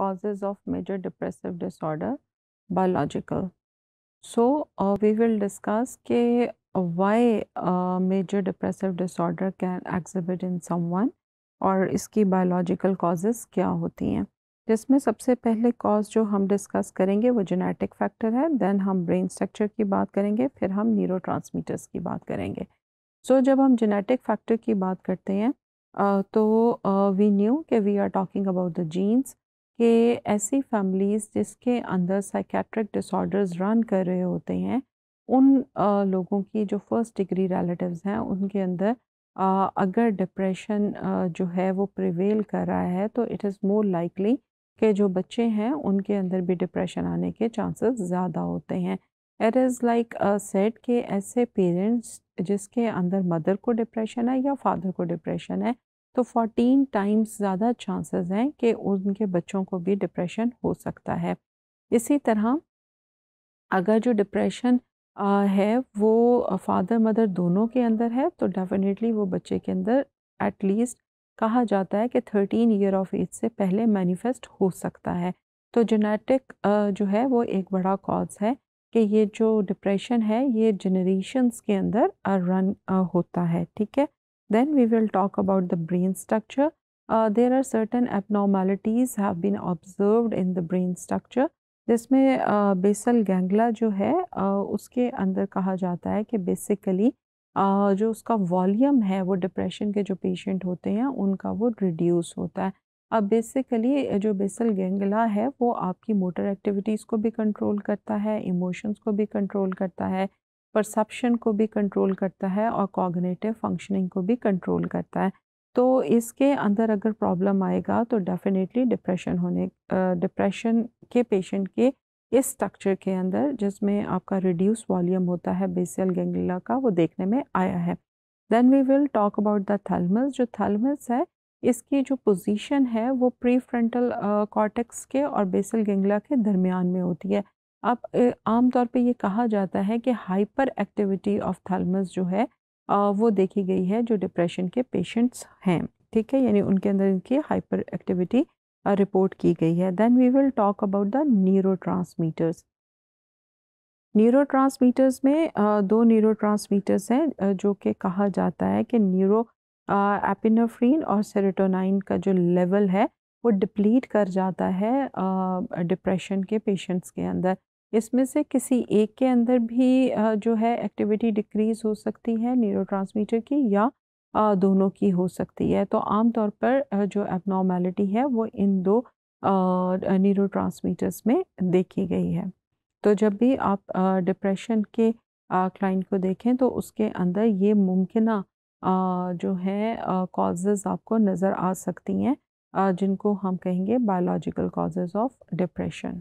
causes of major depressive disorder biological so uh, we will discuss ke, uh, why uh, major depressive disorder can exhibit in someone और इसकी biological causes क्या होती हैं जिसमें सबसे पहले कॉज जो हम डिस्कस करेंगे वो जेनेटिक फैक्टर है देन हम ब्रेन स्ट्रक्चर की बात करेंगे फिर हम न्यूरो की बात करेंगे सो so, जब हम जेनेटिक फैक्टर की बात करते हैं uh, तो वी न्यू के we are talking about the genes कि ऐसी फैमिलीज़ जिसके अंदर साइकेट्रिक डिसऑर्डर्स रन कर रहे होते हैं उन लोगों की जो फर्स्ट डिग्री रिलेटिव्स हैं उनके अंदर अगर डिप्रेशन जो है वो प्रिवेल कर रहा है तो इट इज़ मोर लाइकली के जो बच्चे हैं उनके अंदर भी डिप्रेशन आने के चांसेस ज़्यादा होते हैं इट इज़ लाइक सेट के ऐसे पेरेंट्स जिसके अंदर मदर को डिप्रेशन है या फादर को डिप्रेशन है तो 14 टाइम्स ज़्यादा चांसेस हैं कि उनके बच्चों को भी डिप्रेशन हो सकता है इसी तरह अगर जो डिप्रेशन है वो फादर मदर दोनों के अंदर है तो डेफिनेटली वो बच्चे के अंदर एटलीस्ट कहा जाता है कि थर्टीन ईयर ऑफ एज से पहले मैनिफेस्ट हो सकता है तो जेनेटिक जो है वो एक बड़ा कॉज है कि ये जो डिप्रेशन है ये जनरेशन्स के अंदर रन होता है ठीक है Then we will talk about the brain structure. Uh, there are certain abnormalities have been observed in the brain structure. जिसमें बेसल uh, गैंगला जो है uh, उसके अंदर कहा जाता है कि बेसिकली uh, जो उसका वॉल्यूम है वो डिप्रेशन के जो पेशेंट होते हैं उनका वो रिड्यूस होता है अब बेसिकली जो बेसल गैंगला है वो आपकी मोटर एक्टिविटीज़ को भी कंट्रोल करता है इमोशंस को भी कंट्रोल करता है परसेप्शन को भी कंट्रोल करता है और कॉग्नेटिव फंक्शनिंग को भी कंट्रोल करता है तो इसके अंदर अगर प्रॉब्लम आएगा तो डेफिनेटली डिप्रेशन होने डिप्रेशन के पेशेंट के इस स्ट्रक्चर के अंदर जिसमें आपका रिड्यूस वॉल्यूम होता है बेसियल गेंगला का वो देखने में आया है then we will talk about the thalamus जो थलमस है इसकी जो पोजीशन है वो प्री फ्रंटल कॉर्टेक्स के और बेसल गेंगला के दरमियान में होती है अब आमतौर पे ये कहा जाता है कि हाइपर एक्टिविटी ऑफ थैलमस जो है वो देखी गई है जो डिप्रेशन के पेशेंट्स हैं ठीक है यानी उनके अंदर इनकी हाइपर एक्टिविटी रिपोर्ट की गई है then we will talk about the neuro neurotransmitters में दो न्यूरो ट्रांसमीटर्स हैं जो कि कहा जाता है कि न्यूरो एपिनोफ्रीन और सेरेटोनाइन का जो लेवल है वो डिप्लीट कर जाता है डिप्रेशन के पेशेंट्स के अंदर इसमें से किसी एक के अंदर भी जो है एक्टिविटी डिक्रीज़ हो सकती है न्यूरो की या दोनों की हो सकती है तो आमतौर पर जो एबनॉर्मेलिटी है वो इन दो न्यूरो में देखी गई है तो जब भी आप डिप्रेशन के क्लाइंट को देखें तो उसके अंदर ये मुमकिन जो है कॉजेज़ आपको नज़र आ सकती हैं जिनको हम कहेंगे बायोलॉजिकल कॉजेज़ ऑफ डिप्रेशन